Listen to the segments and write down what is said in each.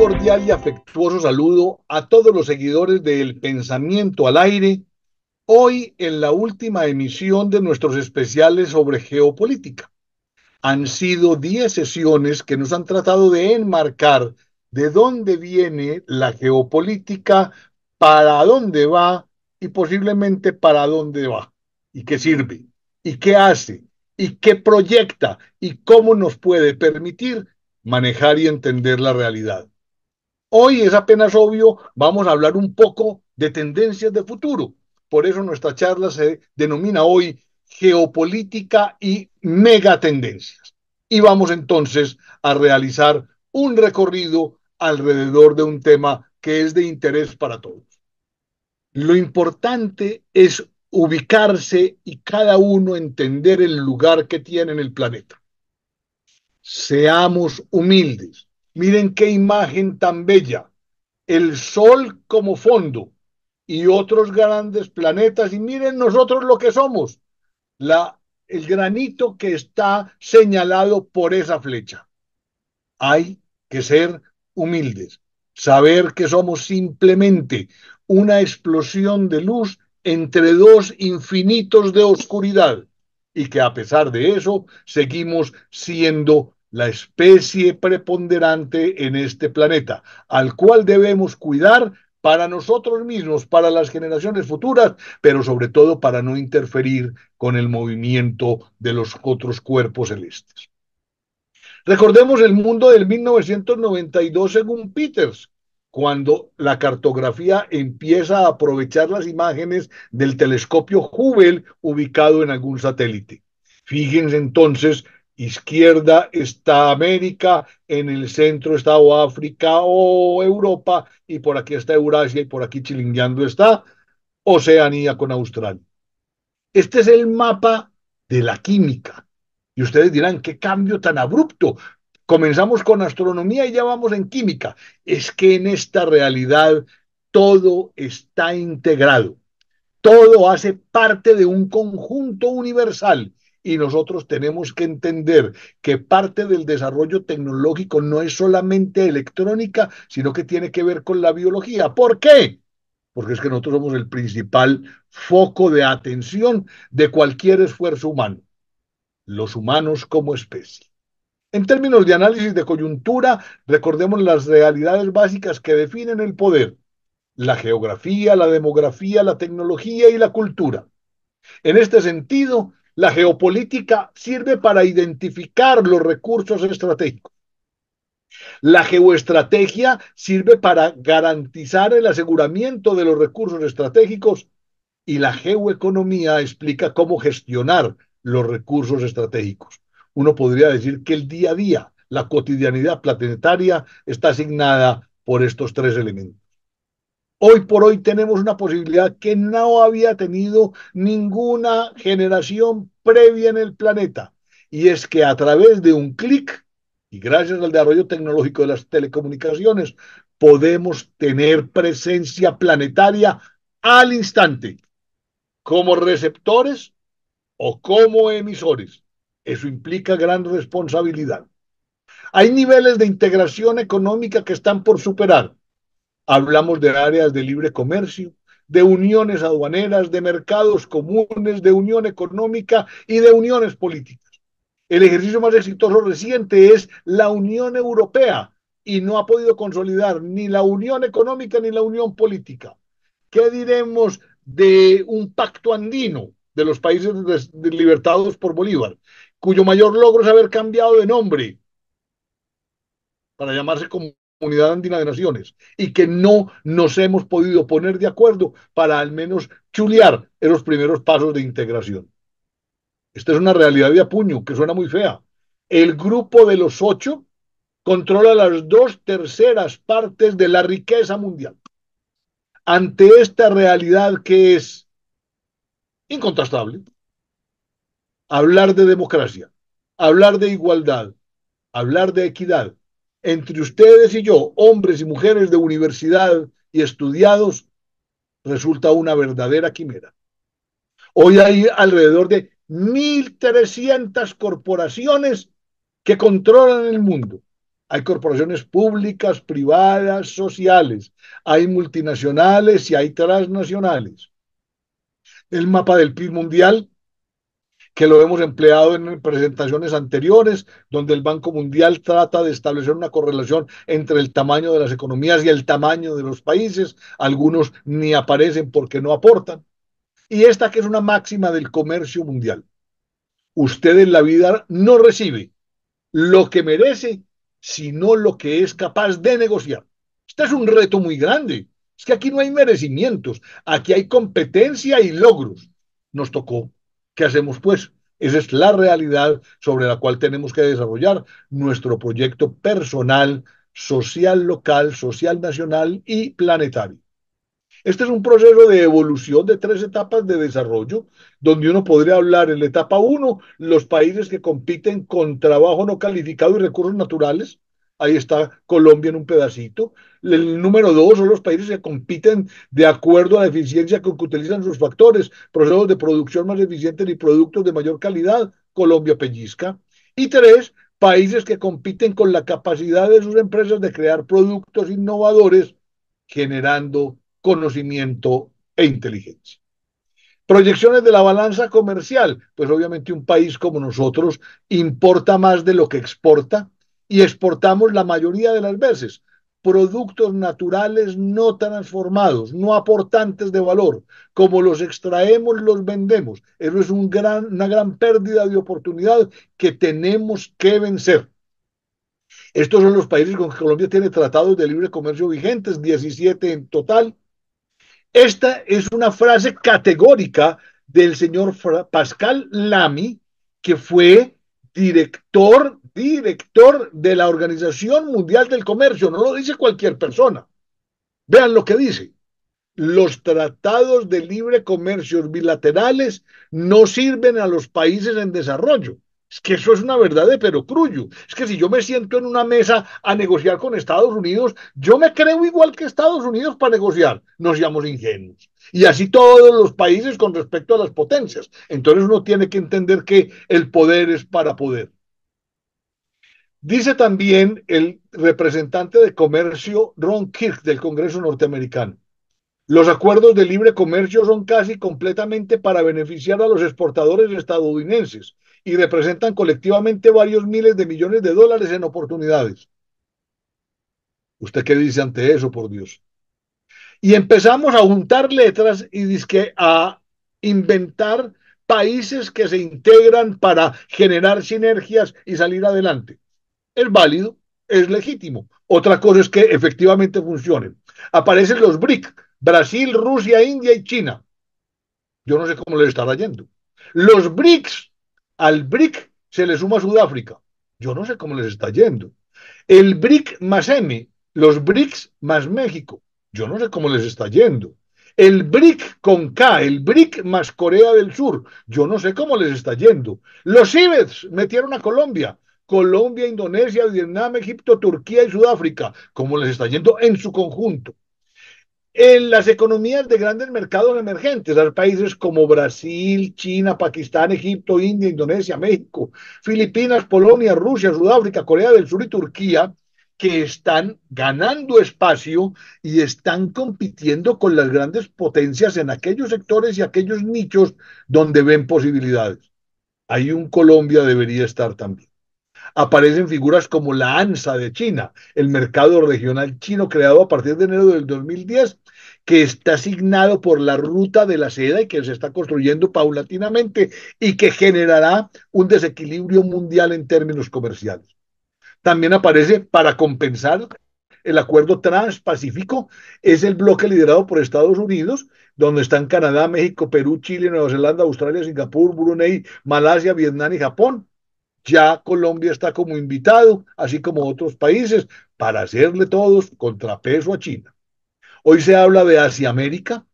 cordial y afectuoso saludo a todos los seguidores de El Pensamiento al Aire, hoy en la última emisión de nuestros especiales sobre geopolítica. Han sido diez sesiones que nos han tratado de enmarcar de dónde viene la geopolítica, para dónde va y posiblemente para dónde va y qué sirve y qué hace y qué proyecta y cómo nos puede permitir manejar y entender la realidad. Hoy es apenas obvio, vamos a hablar un poco de tendencias de futuro. Por eso nuestra charla se denomina hoy geopolítica y megatendencias. Y vamos entonces a realizar un recorrido alrededor de un tema que es de interés para todos. Lo importante es ubicarse y cada uno entender el lugar que tiene en el planeta. Seamos humildes, Miren qué imagen tan bella. El Sol como fondo y otros grandes planetas. Y miren nosotros lo que somos. el granito que está señalado por esa flecha. Hay que ser humildes, saber que somos simplemente una explosión de luz entre dos infinitos de oscuridad y que a pesar de eso seguimos siendo la especie preponderante en este planeta, al cual debemos cuidar para nosotros mismos, para las generaciones futuras, pero sobre todo para no interferir con el movimiento de los otros cuerpos celestes. Recordemos el mundo del 1992 según Peters, cuando la cartografía empieza a aprovechar las imágenes del telescopio Hubble ubicado en algún satélite. Fíjense entonces izquierda está América, en el centro está África o Europa, y por aquí está Eurasia y por aquí chilingueando está Oceanía con Australia. Este es el mapa de la química. Y ustedes dirán, qué cambio tan abrupto. Comenzamos con astronomía y ya vamos en química. Es que en esta realidad todo está integrado. Todo hace parte de un conjunto universal y nosotros tenemos que entender que parte del desarrollo tecnológico no es solamente electrónica, sino que tiene que ver con la biología. ¿Por qué? Porque es que nosotros somos el principal foco de atención de cualquier esfuerzo humano, los humanos como especie. En términos de análisis de coyuntura, recordemos las realidades básicas que definen el poder, la geografía, la demografía, la tecnología y la cultura. En este sentido, la geopolítica sirve para identificar los recursos estratégicos. La geoestrategia sirve para garantizar el aseguramiento de los recursos estratégicos y la geoeconomía explica cómo gestionar los recursos estratégicos. Uno podría decir que el día a día, la cotidianidad planetaria está asignada por estos tres elementos. Hoy por hoy tenemos una posibilidad que no había tenido ninguna generación previa en el planeta. Y es que a través de un clic, y gracias al desarrollo tecnológico de las telecomunicaciones, podemos tener presencia planetaria al instante, como receptores o como emisores. Eso implica gran responsabilidad. Hay niveles de integración económica que están por superar Hablamos de áreas de libre comercio, de uniones aduaneras, de mercados comunes, de unión económica y de uniones políticas. El ejercicio más exitoso reciente es la Unión Europea y no ha podido consolidar ni la unión económica ni la unión política. ¿Qué diremos de un pacto andino de los países libertados por Bolívar, cuyo mayor logro es haber cambiado de nombre para llamarse como comunidad andina de naciones y que no nos hemos podido poner de acuerdo para al menos chulear en los primeros pasos de integración. Esta es una realidad de apuño que suena muy fea. El grupo de los ocho controla las dos terceras partes de la riqueza mundial. Ante esta realidad que es incontestable, hablar de democracia, hablar de igualdad, hablar de equidad, entre ustedes y yo, hombres y mujeres de universidad y estudiados, resulta una verdadera quimera. Hoy hay alrededor de 1.300 corporaciones que controlan el mundo. Hay corporaciones públicas, privadas, sociales, hay multinacionales y hay transnacionales. El mapa del PIB mundial que lo hemos empleado en presentaciones anteriores, donde el Banco Mundial trata de establecer una correlación entre el tamaño de las economías y el tamaño de los países. Algunos ni aparecen porque no aportan. Y esta que es una máxima del comercio mundial. Usted en la vida no recibe lo que merece, sino lo que es capaz de negociar. Este es un reto muy grande. Es que aquí no hay merecimientos, aquí hay competencia y logros. Nos tocó ¿Qué hacemos pues? Esa es la realidad sobre la cual tenemos que desarrollar nuestro proyecto personal, social local, social nacional y planetario. Este es un proceso de evolución de tres etapas de desarrollo, donde uno podría hablar en la etapa 1, los países que compiten con trabajo no calificado y recursos naturales, ahí está Colombia en un pedacito. El número dos son los países que compiten de acuerdo a la eficiencia con que utilizan sus factores, procesos de producción más eficientes y productos de mayor calidad, Colombia pellizca. Y tres, países que compiten con la capacidad de sus empresas de crear productos innovadores, generando conocimiento e inteligencia. Proyecciones de la balanza comercial. Pues obviamente un país como nosotros importa más de lo que exporta, y exportamos la mayoría de las veces productos naturales no transformados, no aportantes de valor. Como los extraemos, los vendemos. Eso es una gran pérdida de oportunidad que tenemos que vencer. Estos son los países con que Colombia tiene tratados de libre comercio vigentes, 17 en total. Esta es una frase categórica del señor Pascal Lamy, que fue director, director de la Organización Mundial del Comercio. No lo dice cualquier persona. Vean lo que dice. Los tratados de libre comercio bilaterales no sirven a los países en desarrollo. Es que eso es una verdad de pero Es que si yo me siento en una mesa a negociar con Estados Unidos, yo me creo igual que Estados Unidos para negociar. No seamos ingenuos y así todos los países con respecto a las potencias. Entonces uno tiene que entender que el poder es para poder. Dice también el representante de comercio Ron Kirk del Congreso norteamericano. Los acuerdos de libre comercio son casi completamente para beneficiar a los exportadores estadounidenses y representan colectivamente varios miles de millones de dólares en oportunidades. ¿Usted qué dice ante eso, por Dios? Y empezamos a juntar letras y a inventar países que se integran para generar sinergias y salir adelante. Es válido, es legítimo. Otra cosa es que efectivamente funcionen Aparecen los BRIC, Brasil, Rusia, India y China. Yo no sé cómo les estará yendo. Los BRICS, al BRIC se le suma Sudáfrica. Yo no sé cómo les está yendo. El BRIC más M, los BRICS más México. Yo no sé cómo les está yendo. El BRIC con K, el BRIC más Corea del Sur, yo no sé cómo les está yendo. Los IBEX metieron a Colombia, Colombia, Indonesia, Vietnam, Egipto, Turquía y Sudáfrica, cómo les está yendo en su conjunto. En las economías de grandes mercados emergentes, los países como Brasil, China, Pakistán, Egipto, India, Indonesia, México, Filipinas, Polonia, Rusia, Sudáfrica, Corea del Sur y Turquía, que están ganando espacio y están compitiendo con las grandes potencias en aquellos sectores y aquellos nichos donde ven posibilidades. Ahí un Colombia debería estar también. Aparecen figuras como la ANSA de China, el mercado regional chino creado a partir de enero del 2010, que está asignado por la ruta de la seda y que se está construyendo paulatinamente y que generará un desequilibrio mundial en términos comerciales también aparece para compensar el acuerdo transpacífico, es el bloque liderado por Estados Unidos, donde están Canadá, México, Perú, Chile, Nueva Zelanda, Australia, Singapur, Brunei, Malasia, Vietnam y Japón. Ya Colombia está como invitado, así como otros países, para hacerle todos contrapeso a China. Hoy se habla de Asia América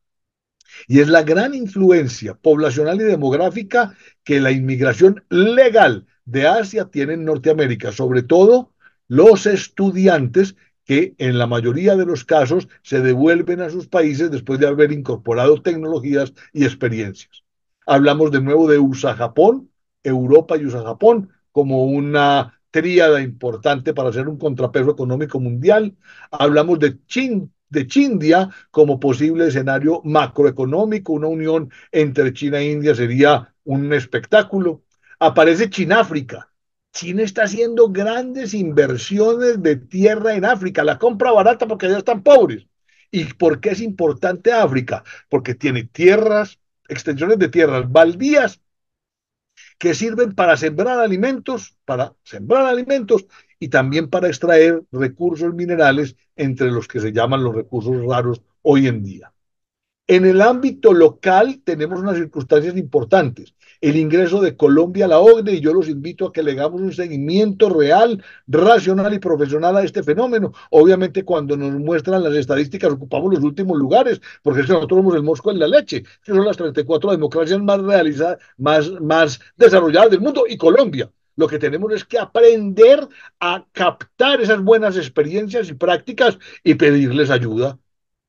y es la gran influencia poblacional y demográfica que la inmigración legal de Asia tienen Norteamérica, sobre todo los estudiantes que en la mayoría de los casos se devuelven a sus países después de haber incorporado tecnologías y experiencias. Hablamos de nuevo de USA-Japón, Europa y USA-Japón como una tríada importante para hacer un contrapeso económico mundial. Hablamos de Chin, de Chindia como posible escenario macroeconómico, una unión entre China e India sería un espectáculo aparece China África. China está haciendo grandes inversiones de tierra en África, la compra barata porque ellos están pobres. ¿Y por qué es importante África? Porque tiene tierras, extensiones de tierras, baldías que sirven para sembrar alimentos, para sembrar alimentos y también para extraer recursos minerales entre los que se llaman los recursos raros hoy en día. En el ámbito local tenemos unas circunstancias importantes. El ingreso de Colombia a la OCDE y yo los invito a que le hagamos un seguimiento real, racional y profesional a este fenómeno. Obviamente cuando nos muestran las estadísticas ocupamos los últimos lugares, porque nosotros somos el mosco en la leche, que son las 34 democracias más realizadas, más, más desarrolladas del mundo y Colombia. Lo que tenemos es que aprender a captar esas buenas experiencias y prácticas y pedirles ayuda.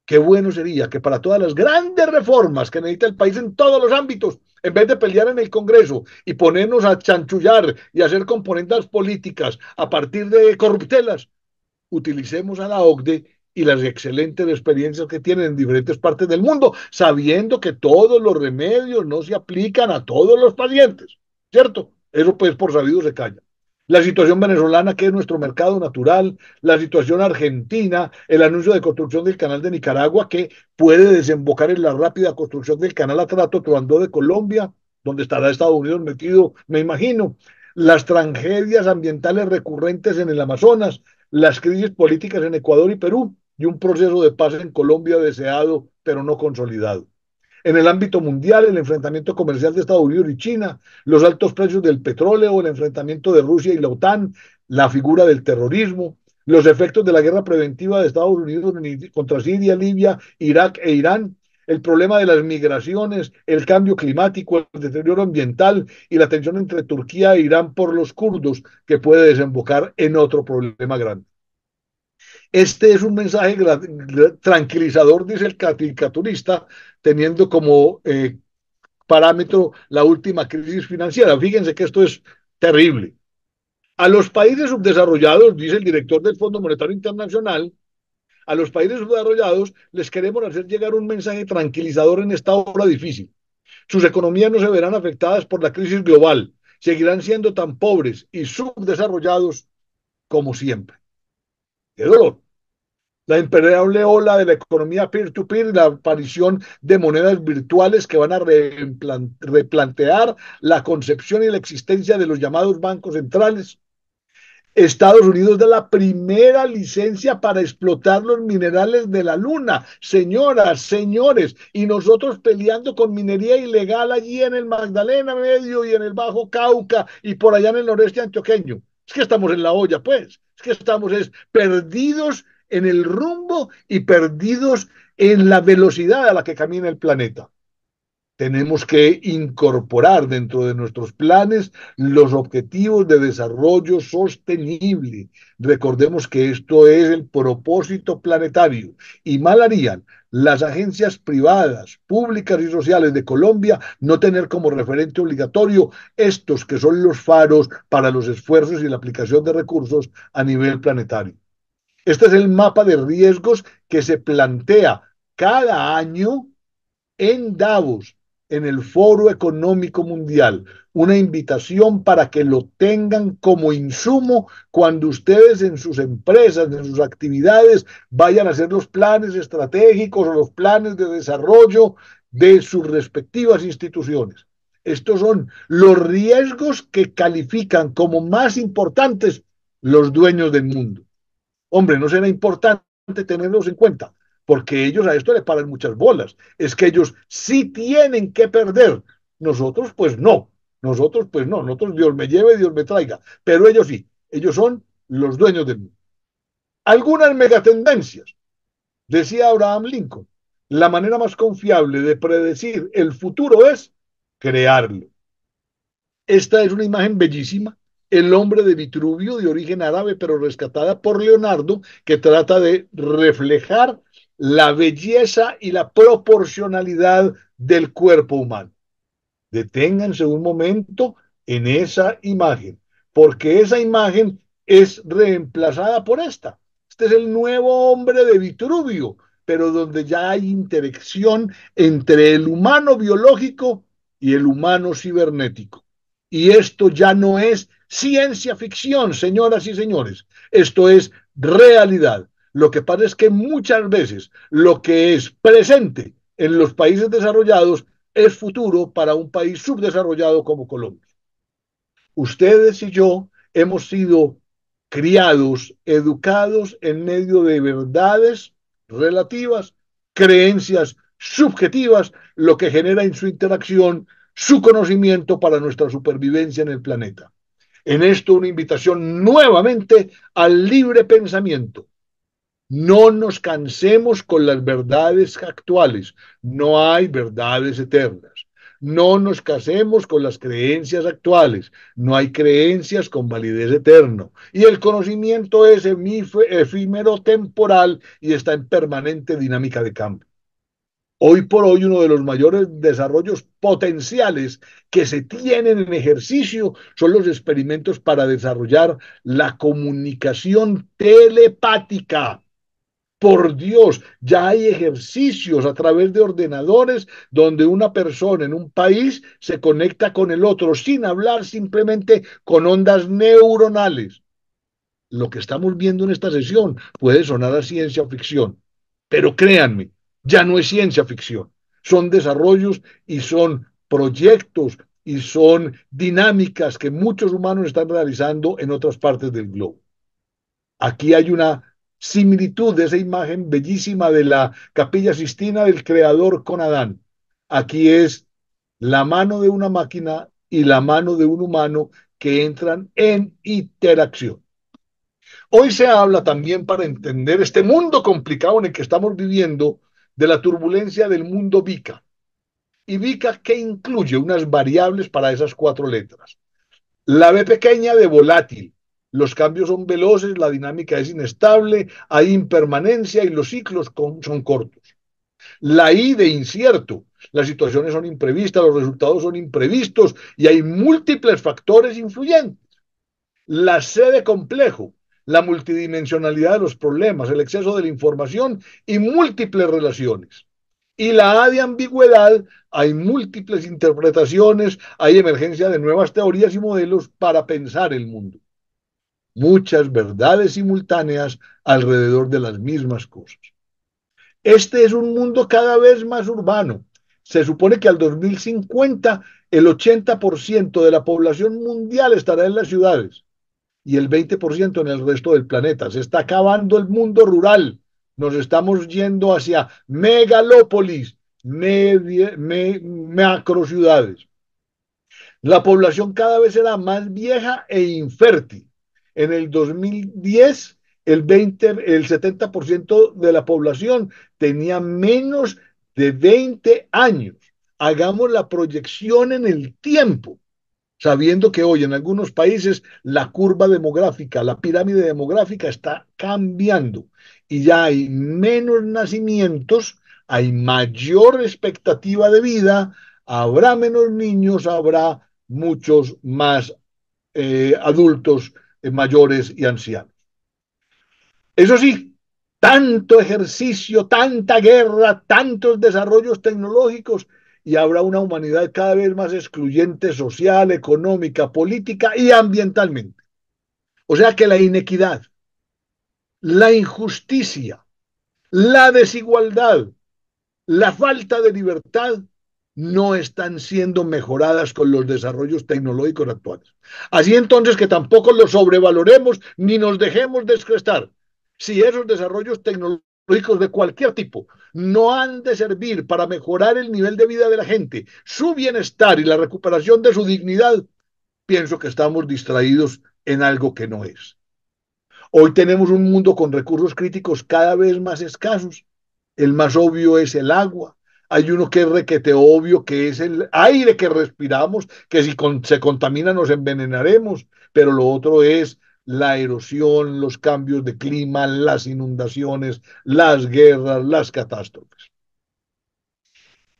Qué bueno sería que para todas las grandes reformas que necesita el país en todos los ámbitos, en vez de pelear en el Congreso y ponernos a chanchullar y hacer componentes políticas a partir de corruptelas, utilicemos a la OCDE y las excelentes experiencias que tienen en diferentes partes del mundo, sabiendo que todos los remedios no se aplican a todos los pacientes, ¿cierto? Eso pues por sabido se calla la situación venezolana, que es nuestro mercado natural, la situación argentina, el anuncio de construcción del canal de Nicaragua, que puede desembocar en la rápida construcción del canal Atrato Troandó de Colombia, donde estará Estados Unidos metido, me imagino, las tragedias ambientales recurrentes en el Amazonas, las crisis políticas en Ecuador y Perú, y un proceso de paz en Colombia deseado, pero no consolidado. En el ámbito mundial, el enfrentamiento comercial de Estados Unidos y China, los altos precios del petróleo, el enfrentamiento de Rusia y la OTAN, la figura del terrorismo, los efectos de la guerra preventiva de Estados Unidos contra Siria, Libia, Irak e Irán, el problema de las migraciones, el cambio climático, el deterioro ambiental y la tensión entre Turquía e Irán por los kurdos que puede desembocar en otro problema grande. Este es un mensaje tranquilizador, dice el caricaturista, teniendo como eh, parámetro la última crisis financiera. Fíjense que esto es terrible. A los países subdesarrollados, dice el director del Fondo Monetario Internacional, a los países subdesarrollados les queremos hacer llegar un mensaje tranquilizador en esta hora difícil. Sus economías no se verán afectadas por la crisis global, seguirán siendo tan pobres y subdesarrollados como siempre. ¡Qué dolor! la imperable ola de la economía peer-to-peer y la aparición de monedas virtuales que van a replantear la concepción y la existencia de los llamados bancos centrales. Estados Unidos da la primera licencia para explotar los minerales de la luna. Señoras, señores, y nosotros peleando con minería ilegal allí en el Magdalena Medio y en el Bajo Cauca y por allá en el noreste antioqueño. Es que estamos en la olla, pues. Es que estamos perdidos en el rumbo y perdidos en la velocidad a la que camina el planeta. Tenemos que incorporar dentro de nuestros planes los objetivos de desarrollo sostenible. Recordemos que esto es el propósito planetario y mal harían las agencias privadas, públicas y sociales de Colombia no tener como referente obligatorio estos que son los faros para los esfuerzos y la aplicación de recursos a nivel planetario. Este es el mapa de riesgos que se plantea cada año en Davos, en el Foro Económico Mundial. Una invitación para que lo tengan como insumo cuando ustedes en sus empresas, en sus actividades, vayan a hacer los planes estratégicos o los planes de desarrollo de sus respectivas instituciones. Estos son los riesgos que califican como más importantes los dueños del mundo. Hombre, ¿no será importante tenerlos en cuenta? Porque ellos a esto le paran muchas bolas. Es que ellos sí tienen que perder. Nosotros, pues no. Nosotros, pues no. Nosotros, Dios me lleve, Dios me traiga. Pero ellos sí. Ellos son los dueños del mundo. Algunas megatendencias. Decía Abraham Lincoln, la manera más confiable de predecir el futuro es crearlo. Esta es una imagen bellísima el hombre de Vitruvio, de origen árabe, pero rescatada por Leonardo, que trata de reflejar la belleza y la proporcionalidad del cuerpo humano. Deténganse un momento en esa imagen, porque esa imagen es reemplazada por esta. Este es el nuevo hombre de Vitruvio, pero donde ya hay interacción entre el humano biológico y el humano cibernético. Y esto ya no es ciencia ficción, señoras y señores. Esto es realidad. Lo que pasa es que muchas veces lo que es presente en los países desarrollados es futuro para un país subdesarrollado como Colombia. Ustedes y yo hemos sido criados, educados en medio de verdades relativas, creencias subjetivas, lo que genera en su interacción su conocimiento para nuestra supervivencia en el planeta. En esto una invitación nuevamente al libre pensamiento. No nos cansemos con las verdades actuales. No hay verdades eternas. No nos casemos con las creencias actuales. No hay creencias con validez eterna. Y el conocimiento es efímero temporal y está en permanente dinámica de cambio. Hoy por hoy uno de los mayores desarrollos potenciales que se tienen en ejercicio son los experimentos para desarrollar la comunicación telepática. Por Dios, ya hay ejercicios a través de ordenadores donde una persona en un país se conecta con el otro sin hablar, simplemente con ondas neuronales. Lo que estamos viendo en esta sesión puede sonar a ciencia ficción, pero créanme, ya no es ciencia ficción, son desarrollos y son proyectos y son dinámicas que muchos humanos están realizando en otras partes del globo. Aquí hay una similitud de esa imagen bellísima de la capilla sistina del creador con Adán. Aquí es la mano de una máquina y la mano de un humano que entran en interacción. Hoy se habla también para entender este mundo complicado en el que estamos viviendo de la turbulencia del mundo VICA. Y VICA qué incluye unas variables para esas cuatro letras. La B pequeña de volátil. Los cambios son veloces, la dinámica es inestable, hay impermanencia y los ciclos son cortos. La I de incierto. Las situaciones son imprevistas, los resultados son imprevistos y hay múltiples factores influyentes. La C de complejo la multidimensionalidad de los problemas, el exceso de la información y múltiples relaciones. Y la de ambigüedad, hay múltiples interpretaciones, hay emergencia de nuevas teorías y modelos para pensar el mundo. Muchas verdades simultáneas alrededor de las mismas cosas. Este es un mundo cada vez más urbano. Se supone que al 2050 el 80% de la población mundial estará en las ciudades y el 20% en el resto del planeta. Se está acabando el mundo rural. Nos estamos yendo hacia megalópolis, me, ciudades. La población cada vez era más vieja e infértil. En el 2010, el, 20, el 70% de la población tenía menos de 20 años. Hagamos la proyección en el tiempo sabiendo que hoy en algunos países la curva demográfica, la pirámide demográfica está cambiando y ya hay menos nacimientos, hay mayor expectativa de vida, habrá menos niños, habrá muchos más eh, adultos eh, mayores y ancianos. Eso sí, tanto ejercicio, tanta guerra, tantos desarrollos tecnológicos y habrá una humanidad cada vez más excluyente social, económica, política y ambientalmente. O sea que la inequidad, la injusticia, la desigualdad, la falta de libertad no están siendo mejoradas con los desarrollos tecnológicos actuales. Así entonces que tampoco los sobrevaloremos ni nos dejemos descrestar. Si esos desarrollos tecnológicos de cualquier tipo no han de servir para mejorar el nivel de vida de la gente, su bienestar y la recuperación de su dignidad, pienso que estamos distraídos en algo que no es. Hoy tenemos un mundo con recursos críticos cada vez más escasos. El más obvio es el agua. Hay uno que es requete obvio, que es el aire que respiramos, que si se contamina nos envenenaremos, pero lo otro es la erosión, los cambios de clima, las inundaciones, las guerras, las catástrofes.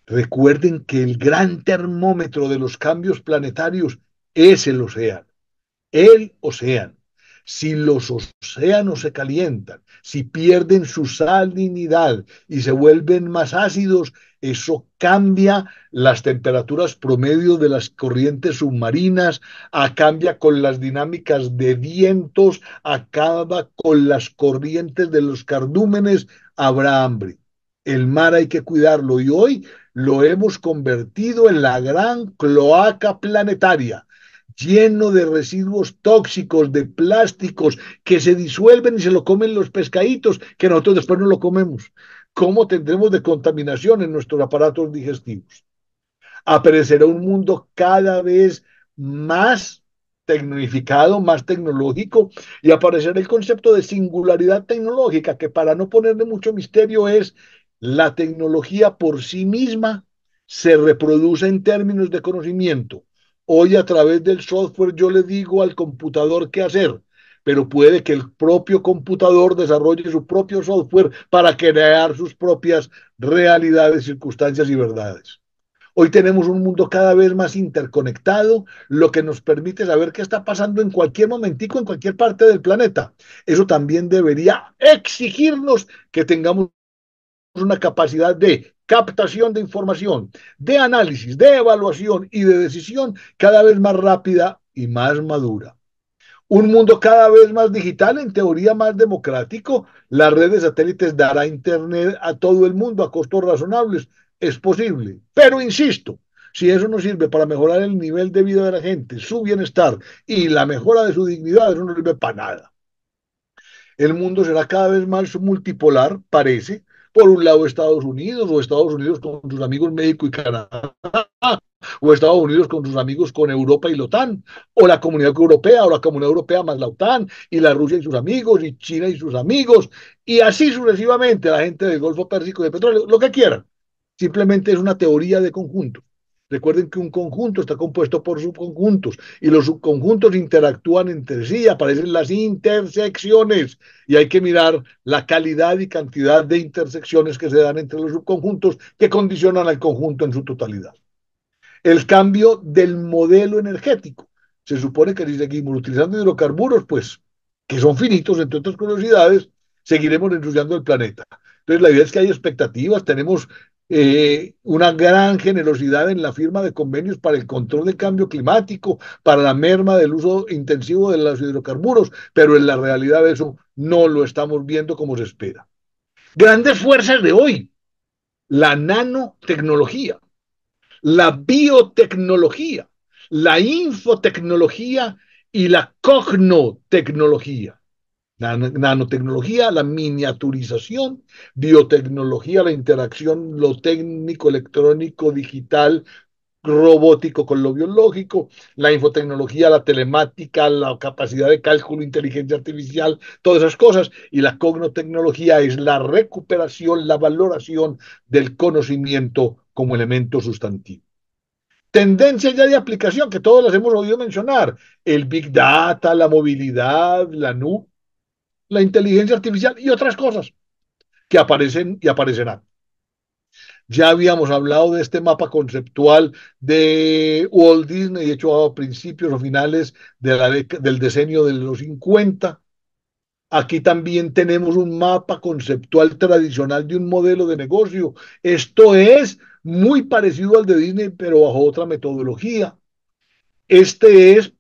Recuerden que el gran termómetro de los cambios planetarios es el océano. El océano. Si los océanos se calientan, si pierden su salinidad y se vuelven más ácidos, eso cambia las temperaturas promedio de las corrientes submarinas, a ah, cambia con las dinámicas de vientos, acaba con las corrientes de los cardúmenes, habrá hambre. El mar hay que cuidarlo y hoy lo hemos convertido en la gran cloaca planetaria lleno de residuos tóxicos, de plásticos que se disuelven y se lo comen los pescaditos, que nosotros después no lo comemos. ¿Cómo tendremos de contaminación en nuestros aparatos digestivos? Aparecerá un mundo cada vez más tecnificado, más tecnológico, y aparecerá el concepto de singularidad tecnológica, que para no ponerle mucho misterio es la tecnología por sí misma se reproduce en términos de conocimiento. Hoy a través del software yo le digo al computador qué hacer pero puede que el propio computador desarrolle su propio software para crear sus propias realidades, circunstancias y verdades. Hoy tenemos un mundo cada vez más interconectado, lo que nos permite saber qué está pasando en cualquier momentico, en cualquier parte del planeta. Eso también debería exigirnos que tengamos una capacidad de captación de información, de análisis, de evaluación y de decisión cada vez más rápida y más madura un mundo cada vez más digital, en teoría más democrático. La red de satélites dará Internet a todo el mundo a costos razonables. Es posible. Pero insisto, si eso no sirve para mejorar el nivel de vida de la gente, su bienestar y la mejora de su dignidad, eso no sirve para nada. El mundo será cada vez más multipolar, parece, por un lado Estados Unidos, o Estados Unidos con sus amigos México y Canadá, o Estados Unidos con sus amigos con Europa y la OTAN, o la Comunidad Europea, o la Comunidad Europea más la OTAN, y la Rusia y sus amigos, y China y sus amigos, y así sucesivamente la gente del Golfo Pérsico de petróleo, lo que quieran. Simplemente es una teoría de conjunto. Recuerden que un conjunto está compuesto por subconjuntos y los subconjuntos interactúan entre sí, aparecen las intersecciones y hay que mirar la calidad y cantidad de intersecciones que se dan entre los subconjuntos que condicionan al conjunto en su totalidad. El cambio del modelo energético. Se supone que si seguimos utilizando hidrocarburos, pues, que son finitos, entre otras curiosidades, seguiremos ensuciando el planeta. Entonces, la idea es que hay expectativas, tenemos eh, una gran generosidad en la firma de convenios para el control del cambio climático, para la merma del uso intensivo de los hidrocarburos, pero en la realidad eso no lo estamos viendo como se espera. Grandes fuerzas de hoy, la nanotecnología, la biotecnología, la infotecnología y la cognotecnología nanotecnología, la miniaturización, biotecnología, la interacción, lo técnico, electrónico, digital, robótico con lo biológico, la infotecnología, la telemática, la capacidad de cálculo, inteligencia artificial, todas esas cosas. Y la cognotecnología es la recuperación, la valoración del conocimiento como elemento sustantivo. Tendencias ya de aplicación que todos las hemos oído mencionar, el Big Data, la movilidad, la nube, la inteligencia artificial y otras cosas que aparecen y aparecerán. Ya habíamos hablado de este mapa conceptual de Walt Disney, hecho a principios o finales del decenio de los 50. Aquí también tenemos un mapa conceptual tradicional de un modelo de negocio. Esto es muy parecido al de Disney, pero bajo otra metodología. Este es,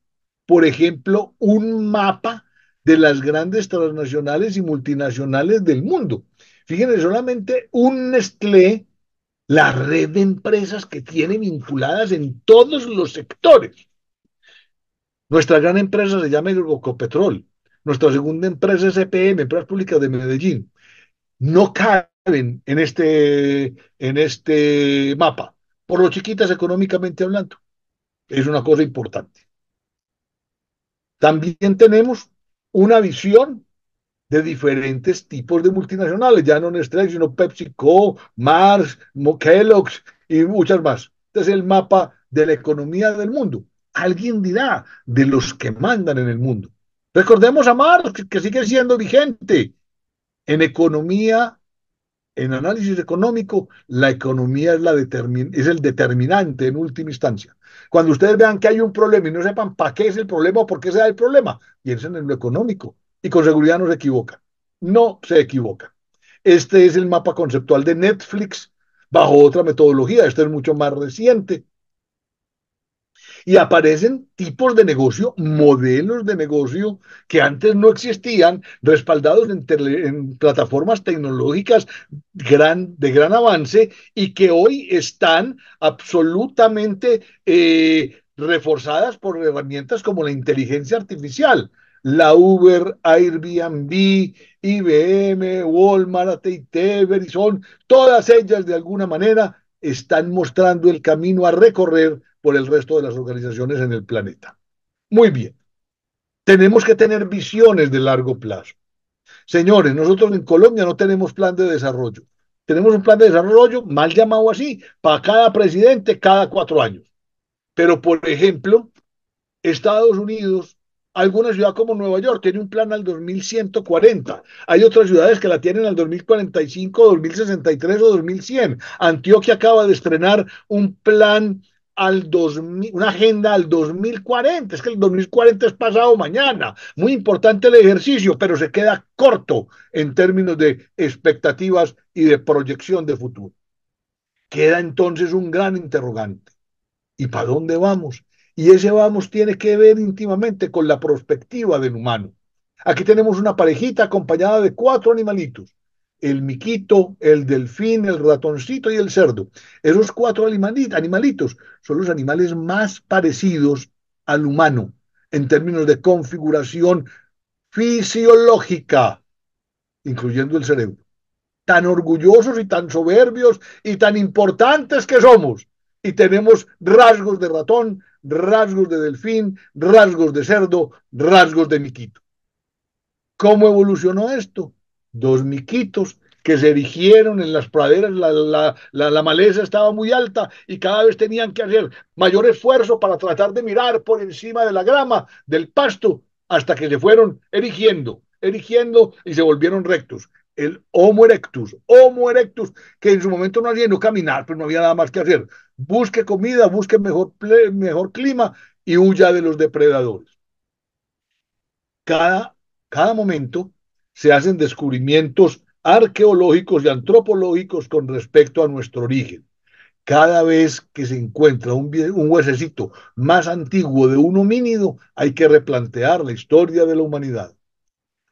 por ejemplo, un mapa de las grandes transnacionales y multinacionales del mundo. Fíjense, solamente un Nestlé, la red de empresas que tiene vinculadas en todos los sectores. Nuestra gran empresa se llama Ecopetrol. Nuestra segunda empresa es EPM, Empresas Públicas de Medellín. No caben en este, en este mapa, por lo chiquitas económicamente hablando. Es una cosa importante. También tenemos una visión de diferentes tipos de multinacionales, ya no Nestlé, sino PepsiCo, Mars, Kellogg's y muchas más. Este es el mapa de la economía del mundo. Alguien dirá de los que mandan en el mundo. Recordemos a Marx, que sigue siendo vigente en economía, en análisis económico, la economía es, la es el determinante en última instancia. Cuando ustedes vean que hay un problema y no sepan para qué es el problema o por qué se da el problema, piensen en lo económico y con seguridad no se equivoca. No se equivoca. Este es el mapa conceptual de Netflix bajo otra metodología. Este es mucho más reciente y aparecen tipos de negocio, modelos de negocio que antes no existían, respaldados en, plataformas tecnológicas de gran avance y que hoy están absolutamente eh, reforzadas por herramientas como la inteligencia artificial la Uber, Airbnb, IBM, Walmart, AT&T, Verizon, todas ellas de alguna manera están mostrando el camino a recorrer por el resto de las organizaciones en el planeta. Muy bien. Tenemos que tener visiones de largo plazo. Señores, nosotros en Colombia no tenemos plan de desarrollo. Tenemos un plan de desarrollo mal llamado así, para cada presidente cada cuatro años. Pero, por ejemplo, Estados Unidos, alguna ciudad como Nueva York tiene un plan al 2140. Hay otras ciudades que la tienen al 2045, 2063 o 2100. Antioquia acaba de estrenar un plan al una agenda al 2040. Es que el 2040 es pasado mañana. Muy importante el ejercicio, pero se queda corto en términos de expectativas y de proyección de futuro. Queda entonces un gran interrogante. ¿Y para dónde vamos? Y ese vamos tiene que ver íntimamente con la perspectiva del humano. Aquí tenemos una parejita acompañada de cuatro animalitos el miquito, el delfín, el ratoncito y el cerdo. Esos cuatro animalitos son los animales más parecidos al humano en términos de configuración fisiológica, incluyendo el cerebro. Tan orgullosos y tan soberbios y tan importantes que somos. Y tenemos rasgos de ratón, rasgos de delfín, rasgos de cerdo, rasgos de miquito. ¿Cómo evolucionó esto? dos miquitos que se erigieron en las praderas, la, maleza estaba muy alta y cada vez tenían que hacer mayor esfuerzo para tratar de mirar por encima de la grama, del pasto, hasta que se fueron erigiendo, erigiendo y se volvieron rectos. El Homo erectus, Homo erectus, que en su momento no hacía no caminar, pero pues no había nada más que hacer. Busque comida, busque mejor, mejor clima y huya de los depredadores. Cada, cada momento se hacen descubrimientos arqueológicos y antropológicos con respecto a nuestro origen. Cada vez que se encuentra un, huesecito más antiguo de un homínido, hay que replantear la historia de la humanidad.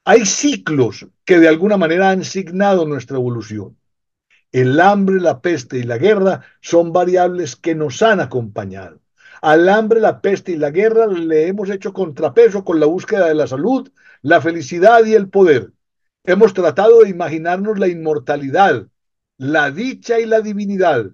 Hay ciclos que de alguna manera han signado nuestra evolución. El hambre, la peste y la guerra son variables que nos han acompañado. Al hambre, la peste y la guerra le hemos hecho contrapeso con la búsqueda de la salud, la felicidad y el poder. Hemos tratado de imaginarnos la inmortalidad, la dicha y la divinidad.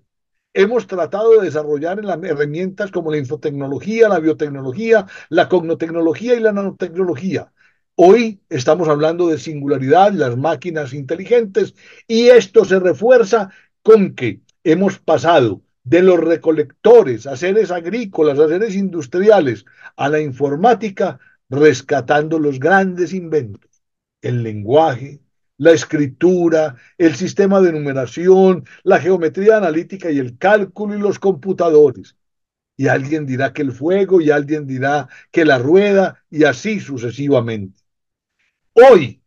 Hemos tratado de desarrollar herramientas como la infotecnología, la biotecnología, la cognotecnología y la nanotecnología. Hoy estamos hablando de singularidad, las máquinas inteligentes, y esto se refuerza con que hemos pasado de los recolectores a seres agrícolas, a seres industriales, a la informática, rescatando los grandes inventos el lenguaje, la escritura, el sistema de numeración, la geometría analítica y el cálculo y los computadores. Y alguien dirá que el fuego y alguien dirá que la rueda y así sucesivamente. Hoy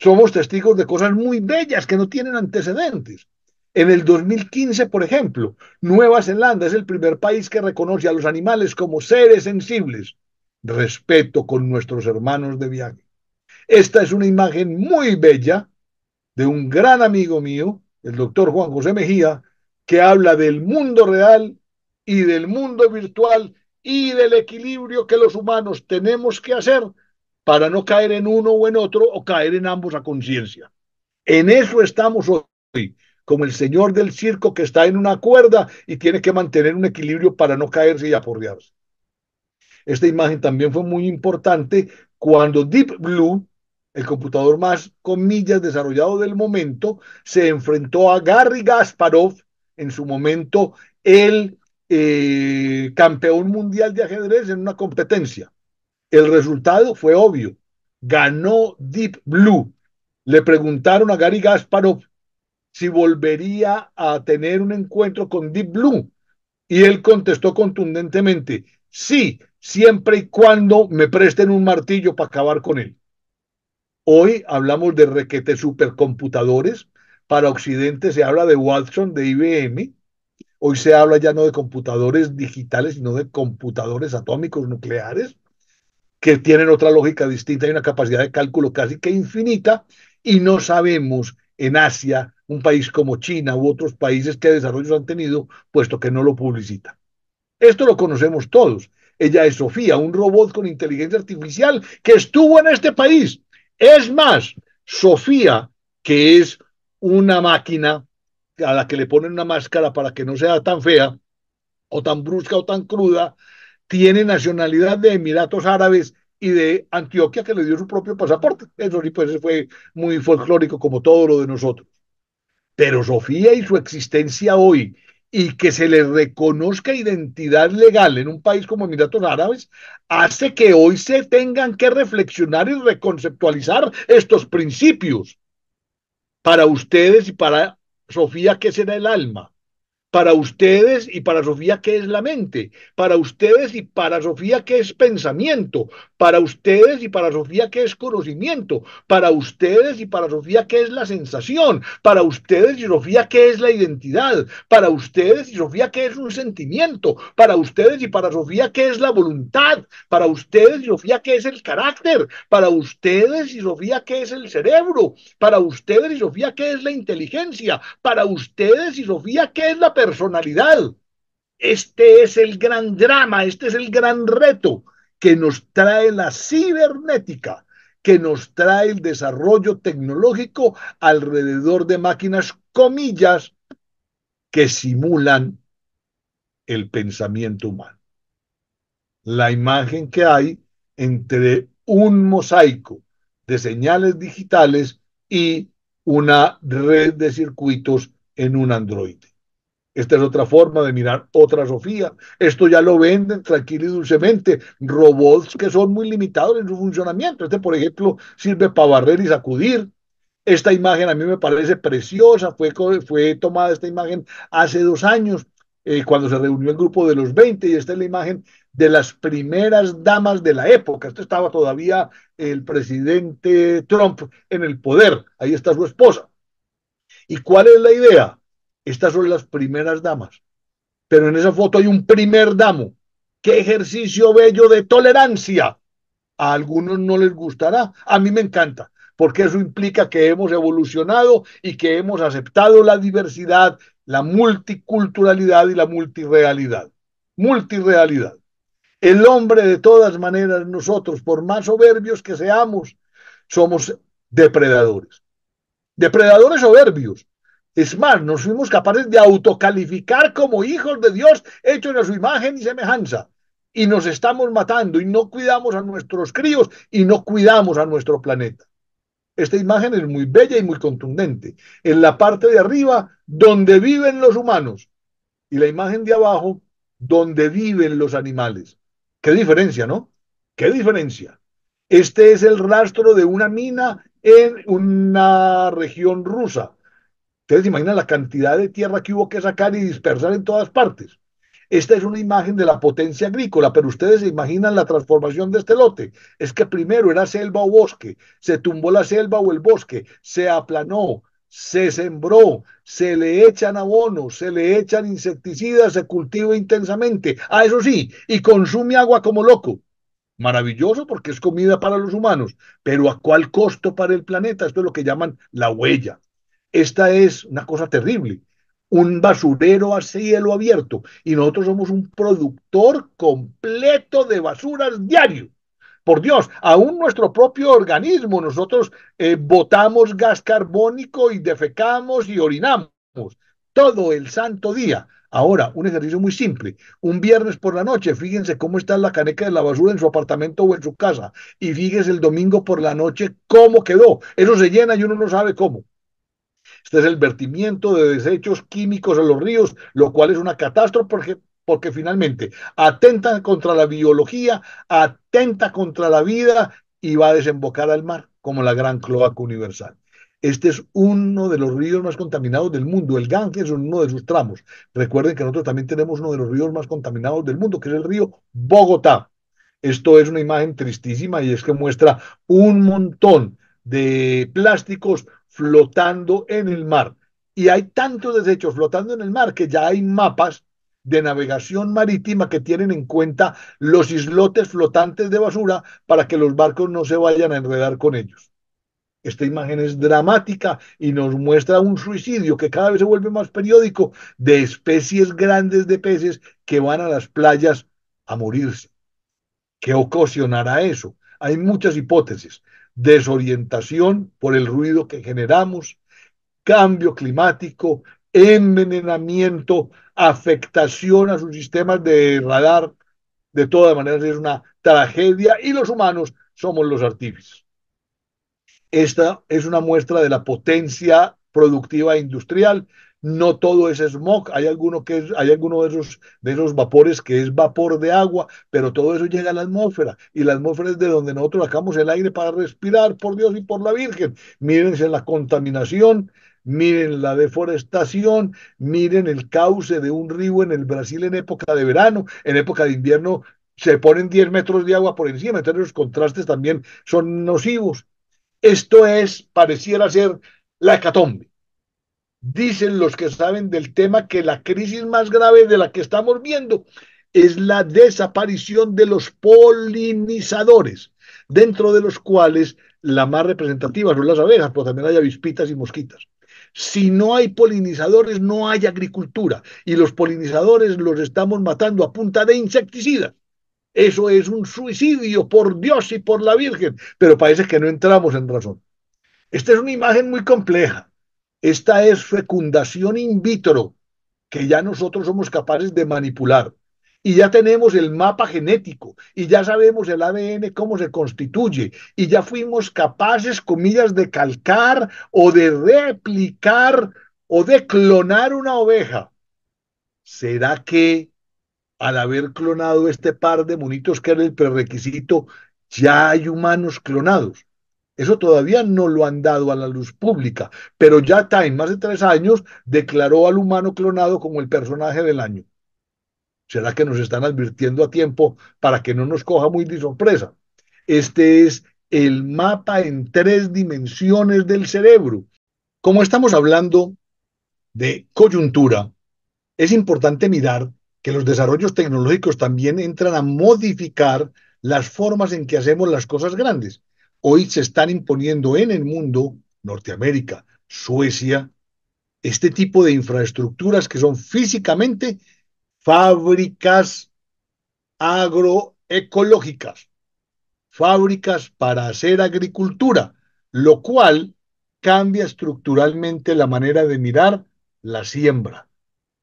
somos testigos de cosas muy bellas que no tienen antecedentes. En el 2015, por ejemplo, Nueva Zelanda es el primer país que reconoce a los animales como seres sensibles. Respeto con nuestros hermanos de viaje. Esta es una imagen muy bella de un gran amigo mío, el doctor Juan José Mejía, que habla del mundo real y del mundo virtual y del equilibrio que los humanos tenemos que hacer para no caer en uno o en otro o caer en ambos a conciencia. En eso estamos hoy, como el señor del circo que está en una cuerda y tiene que mantener un equilibrio para no caerse y aporrearse. Esta imagen también fue muy importante cuando Deep Blue el computador más, comillas, desarrollado del momento, se enfrentó a Gary Gasparov, en su momento el eh, campeón mundial de ajedrez en una competencia. El resultado fue obvio. Ganó Deep Blue. Le preguntaron a Gary Gasparov si volvería a tener un encuentro con Deep Blue. Y él contestó contundentemente, sí, siempre y cuando me presten un martillo para acabar con él. Hoy hablamos de requete supercomputadores. Para Occidente se habla de Watson, de IBM. Hoy se habla ya no de computadores digitales, sino de computadores atómicos nucleares, que tienen otra lógica distinta y una capacidad de cálculo casi que infinita. Y no sabemos en Asia, un país como China u otros países qué desarrollos han tenido, puesto que no lo publicitan. Esto lo conocemos todos. Ella es Sofía, un robot con inteligencia artificial que estuvo en este país es más, Sofía, que es una máquina a la que le ponen una máscara para que no sea tan fea o tan brusca o tan cruda, tiene nacionalidad de Emiratos Árabes y de Antioquia que le dio su propio pasaporte. Eso sí, pues fue muy folclórico como todo lo de nosotros. Pero Sofía y su existencia hoy y que se les reconozca identidad legal en un país como Emiratos Árabes, hace que hoy se tengan que reflexionar y reconceptualizar estos principios. Para ustedes y para Sofía, que será el alma? Para ustedes y para Sofía, ¿qué es la mente? Para ustedes y para Sofía, ¿qué es pensamiento? Para ustedes y para Sofía, ¿qué es conocimiento? Para ustedes y para Sofía, ¿qué es la sensación? Para ustedes y Sofía, ¿qué es la identidad? Para ustedes y Sofía, ¿qué es un sentimiento? Para ustedes y para Sofía, ¿qué es la voluntad? Para ustedes y Sofía, ¿qué es el carácter? Para ustedes y Sofía, ¿qué es el cerebro? Para ustedes y Sofía, ¿qué es la inteligencia? Para ustedes y Sofía, ¿qué es la personalidad. Este es el gran drama, este es el gran reto que nos trae la cibernética, que nos trae el desarrollo tecnológico alrededor de máquinas, comillas, que simulan el pensamiento humano. La imagen que hay entre un mosaico de señales digitales y una red de circuitos en un androide. Esta es otra forma de mirar otra Sofía. Esto ya lo venden tranquilo y dulcemente. Robots que son muy limitados en su funcionamiento. Este, por ejemplo, sirve para barrer y sacudir. Esta imagen a mí me parece preciosa. Fue, tomada esta imagen hace dos años, eh, cuando se reunió el grupo de los 20, y esta es la imagen de las primeras damas de la época. Esto estaba todavía el presidente Trump en el poder. Ahí está su esposa. ¿Y cuál es la idea? Estas son las primeras damas. Pero en esa foto hay un primer damo. ¡Qué ejercicio bello de tolerancia! A algunos no les gustará, a mí me encanta, porque eso implica que hemos evolucionado y que hemos aceptado la diversidad, la multiculturalidad y la multirealidad. Multirealidad. El hombre, de todas maneras, nosotros, por más soberbios que seamos, somos depredadores. Depredadores soberbios, es más, nos fuimos capaces de autocalificar como hijos de Dios, hechos a su imagen y semejanza. Y nos estamos matando y no cuidamos a nuestros críos y no cuidamos a nuestro planeta. Esta imagen es muy bella y muy contundente. En la parte de arriba, donde viven los humanos, y la imagen de abajo, donde viven los animales. Qué diferencia, ¿no? Qué diferencia. Este es el rastro de una mina en una región rusa Ustedes se imaginan la cantidad de tierra que hubo que sacar y dispersar en todas partes. Esta es una imagen de la potencia agrícola, pero ustedes se imaginan la transformación de este lote. Es que primero era selva o bosque, se tumbó la selva o el bosque, se aplanó, se sembró, se le echan abonos, se le echan insecticidas, se cultiva intensamente. Ah, eso sí, y consume agua como loco. Maravilloso porque es comida para los humanos, pero ¿a cuál costo para el planeta? Esto es lo que llaman la huella. Esta es una cosa terrible, un basurero a cielo abierto y nosotros somos un productor completo de basuras diario. Por Dios, aún nuestro propio organismo, nosotros eh, botamos gas carbónico y defecamos y orinamos todo el santo día. Ahora, un ejercicio muy simple. Un viernes por la noche, fíjense cómo está la caneca de la basura en su apartamento o en su casa. Y fíjense el domingo por la noche cómo quedó. Eso se llena y uno no sabe cómo. Este es el vertimiento de desechos químicos en los ríos, lo cual es una catástrofe porque, porque finalmente atenta contra la biología, atenta contra la vida y va a desembocar al mar como la gran cloaca universal. Este es uno de los ríos más contaminados del mundo. El Ganges es uno de sus tramos. Recuerden que nosotros también tenemos uno de los ríos más contaminados del mundo, que es el río Bogotá. Esto es una imagen tristísima y es que muestra un montón de plásticos, flotando en el mar. Y hay tantos desechos flotando en el mar que ya hay mapas de navegación marítima que tienen en cuenta los islotes flotantes de basura para que los barcos no se vayan a enredar con ellos. Esta imagen es dramática y nos muestra un suicidio que cada vez se vuelve más periódico de especies grandes de peces que van a las playas a morirse. ¿Qué ocasionará eso? Hay muchas hipótesis desorientación por el ruido que generamos, cambio climático, envenenamiento, afectación a sus sistemas de radar. De todas maneras es una tragedia y los humanos somos los artífices. Esta es una muestra de la potencia productiva e industrial no todo es smog, hay alguno que hay alguno de esos, de esos vapores que es vapor de agua, pero todo eso llega a la atmósfera y la atmósfera es de donde nosotros sacamos el aire para respirar, por Dios y por la Virgen. Mírense la contaminación, miren la deforestación, miren el cauce de un río en el Brasil en época de verano, en época de invierno se ponen 10 metros de agua por encima, entonces los contrastes también son nocivos. Esto es, pareciera ser la hecatombe dicen los que saben del tema que la crisis más grave de la que estamos viendo es la desaparición de los polinizadores, dentro de los cuales la más representativa son las abejas, pero también hay avispitas y mosquitas. Si no hay polinizadores, no hay agricultura. Y los polinizadores los estamos matando a punta de insecticidas. Eso es un suicidio por Dios y por la Virgen. Pero parece que no entramos en razón. Esta es una imagen muy compleja. Esta es fecundación in vitro, que ya nosotros somos capaces de manipular. Y ya tenemos el mapa genético, y ya sabemos el ADN cómo se constituye, y ya fuimos capaces, comillas, de calcar o de replicar o de clonar una oveja. ¿Será que al haber clonado este par de monitos que era el prerequisito, ya hay humanos clonados? Eso todavía no lo han dado a la luz pública, pero ya en más de tres años, declaró al humano clonado como el personaje del año. ¿Será que nos están advirtiendo a tiempo para que no nos coja muy de sorpresa? Este es el mapa en tres dimensiones del cerebro. Como estamos hablando de coyuntura, es importante mirar que los desarrollos tecnológicos también entran a modificar las formas en que hacemos las cosas grandes hoy se están imponiendo en el mundo, Norteamérica, Suecia, este tipo de infraestructuras que son físicamente fábricas agroecológicas, fábricas para hacer agricultura, lo cual cambia estructuralmente la manera de mirar la siembra.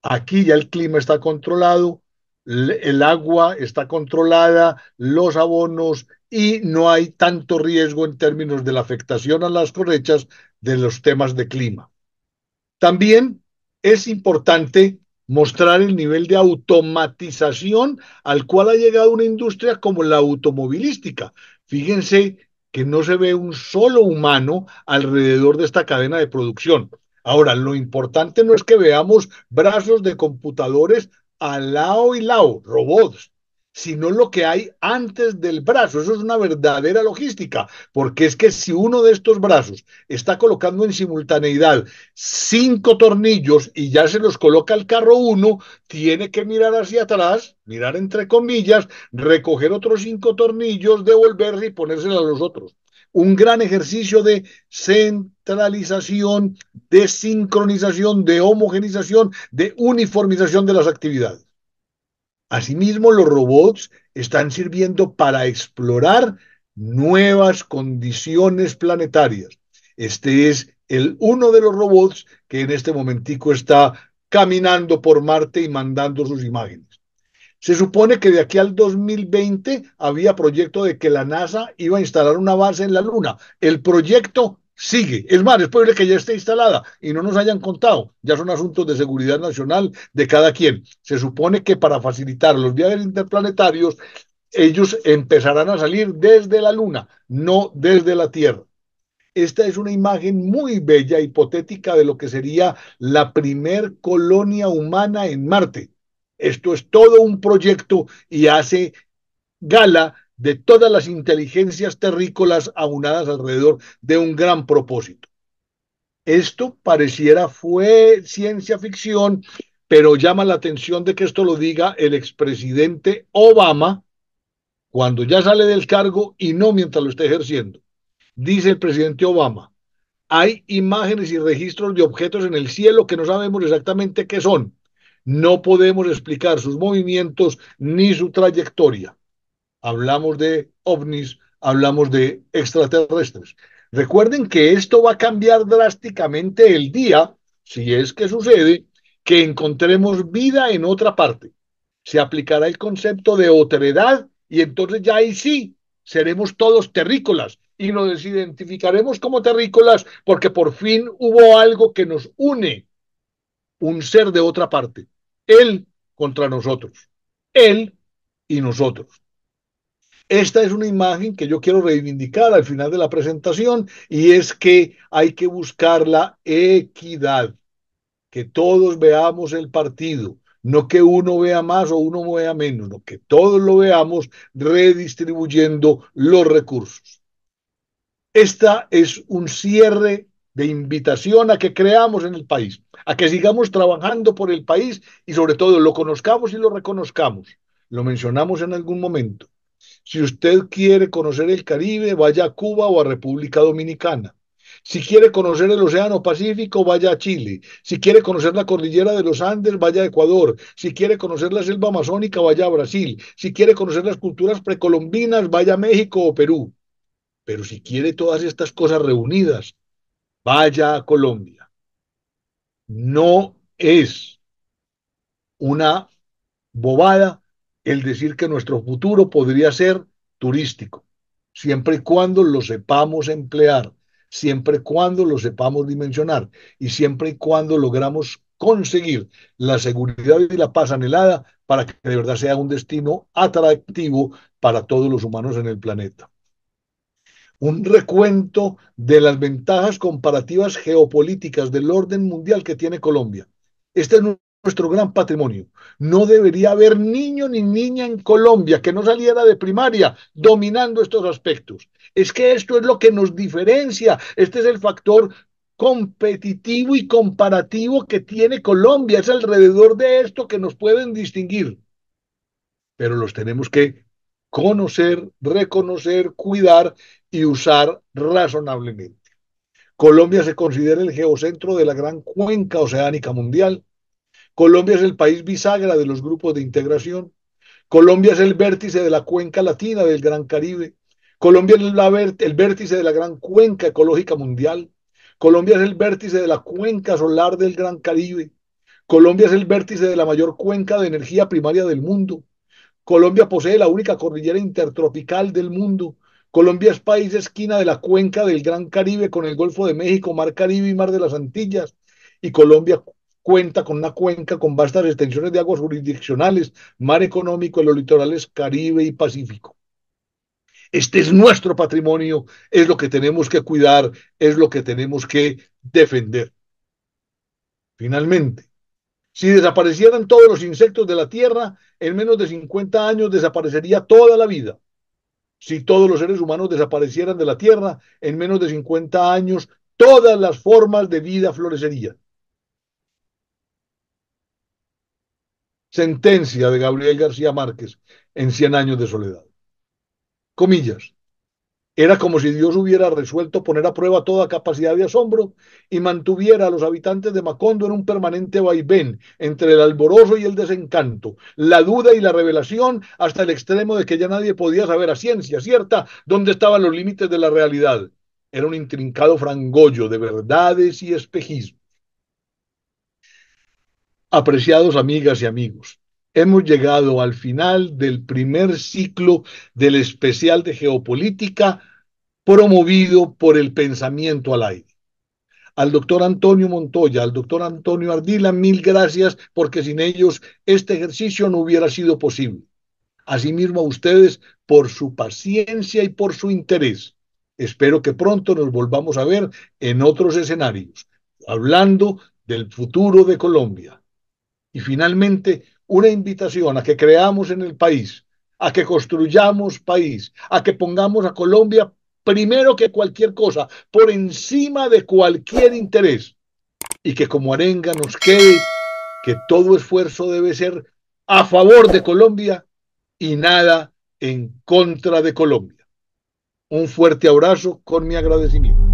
Aquí ya el clima está controlado, el agua está controlada, los abonos, y no hay tanto riesgo en términos de la afectación a las cosechas de los temas de clima. También es importante mostrar el nivel de automatización al cual ha llegado una industria como la automovilística. Fíjense que no se ve un solo humano alrededor de esta cadena de producción. Ahora, lo importante no es que veamos brazos de computadores a lado y lado, robots, sino lo que hay antes del brazo. Eso es una verdadera logística, porque es que si uno de estos brazos está colocando en simultaneidad cinco tornillos y ya se los coloca al carro uno, tiene que mirar hacia atrás, mirar entre comillas, recoger otros cinco tornillos, devolverse y ponérselos a los otros. Un gran ejercicio de centralización, de sincronización, de homogenización, de uniformización de las actividades. Asimismo, los robots están sirviendo para explorar nuevas condiciones planetarias. Este es el uno de los robots que en este momentico está caminando por Marte y mandando sus imágenes. Se supone que de aquí al 2020 había proyecto de que la NASA iba a instalar una base en la Luna. El proyecto sigue. Es más, es posible que ya esté instalada y no nos hayan contado. Ya son asuntos de seguridad nacional de cada quien. Se supone que para facilitar los viajes interplanetarios, ellos empezarán a salir desde la Luna, no desde la Tierra. Esta es una imagen muy bella, hipotética, de lo que sería la primer colonia humana en Marte. Esto es todo un proyecto y hace gala de todas las inteligencias terrícolas aunadas alrededor de un gran propósito. Esto pareciera fue ciencia ficción, pero llama la atención de que esto lo diga el expresidente Obama cuando ya sale del cargo y no mientras lo está ejerciendo. Dice el presidente Obama, hay imágenes y registros de objetos en el cielo que no sabemos exactamente qué son. No podemos explicar sus movimientos ni su trayectoria hablamos de ovnis, hablamos de extraterrestres. Recuerden que esto va a cambiar drásticamente el día, si es que sucede, que encontremos vida en otra parte. Se aplicará el concepto de otredad y entonces ya ahí sí, seremos todos terrícolas y nos identificaremos como terrícolas porque por fin hubo algo que nos une, un ser de otra parte, él contra nosotros, él y nosotros. Esta es una imagen que yo quiero reivindicar al final de la presentación y es que hay que buscar la equidad, que todos veamos el partido, no que uno vea más o uno vea menos, que todos lo veamos redistribuyendo los recursos. Esta es un cierre de invitación a que creamos en el país, a que sigamos trabajando por el país y sobre todo lo conozcamos y lo reconozcamos. Lo mencionamos en algún momento. Si usted quiere conocer el Caribe, vaya a Cuba o a República Dominicana. Si quiere conocer el Océano Pacífico, vaya a Chile. Si quiere conocer la cordillera de los Andes, vaya a Ecuador. Si quiere conocer la selva amazónica, vaya a Brasil. Si quiere conocer las culturas precolombinas, vaya a México o Perú. Pero si quiere todas estas cosas reunidas, vaya a Colombia. No es una bobada el decir que nuestro futuro podría ser turístico, siempre y cuando lo sepamos emplear, siempre y cuando lo sepamos dimensionar y siempre y cuando logramos conseguir la seguridad y la paz anhelada para que de verdad sea un destino atractivo para todos los humanos en el planeta. Un recuento de las ventajas comparativas geopolíticas del orden mundial que tiene Colombia. Este es nuestro gran patrimonio. No debería haber niño ni niña en Colombia que no saliera de primaria dominando estos aspectos. Es que esto es lo que nos diferencia. Este es el factor competitivo y comparativo que tiene Colombia. Es alrededor de esto que nos pueden distinguir. Pero los tenemos que conocer, reconocer, cuidar y usar razonablemente. Colombia se considera el geocentro de la gran cuenca oceánica mundial Colombia es el país bisagra de los grupos de integración. Colombia es el vértice de la cuenca latina del Gran Caribe. Colombia es el vértice de la gran cuenca ecológica mundial. Colombia es el vértice de la cuenca solar del Gran Caribe. Colombia es el vértice de la mayor cuenca de energía primaria del mundo. Colombia posee la única cordillera intertropical del mundo. Colombia es país esquina de la cuenca del Gran Caribe con el Golfo de México, Mar Caribe y Mar de las Antillas. Y Colombia cuenta con una cuenca con vastas extensiones de aguas jurisdiccionales, mar económico en los litorales Caribe y Pacífico. Este es nuestro patrimonio, es lo que tenemos que cuidar, es lo que tenemos que defender. Finalmente, si desaparecieran todos los insectos de la Tierra, en menos de 50 años desaparecería toda la vida. Si todos los seres humanos desaparecieran de la Tierra, en menos de 50 años todas las formas de vida florecerían. sentencia de Gabriel García Márquez en Cien años de soledad. Comillas. Era como si Dios hubiera resuelto poner a prueba toda capacidad de asombro y mantuviera a los habitantes de Macondo en un permanente vaivén entre el alborozo y el desencanto, la duda y la revelación, hasta el extremo de que ya nadie podía saber a ciencia cierta dónde estaban los límites de la realidad. Era un intrincado frangollo de verdades y espejismo. Apreciados amigas y amigos, hemos llegado al final del primer ciclo del especial de geopolítica promovido por el pensamiento al aire. Al doctor Antonio Montoya, al doctor Antonio Ardila, mil gracias porque sin ellos este ejercicio no hubiera sido posible. Asimismo a ustedes por su paciencia y por su interés. Espero que pronto nos volvamos a ver en otros escenarios, hablando del futuro de Colombia. Y finalmente, una invitación a que creamos en el país, a que construyamos país, a que pongamos a Colombia primero que cualquier cosa, por encima de cualquier interés. Y que como arenga nos quede que todo esfuerzo debe ser a favor de Colombia y nada en contra de Colombia. Un fuerte abrazo con mi agradecimiento.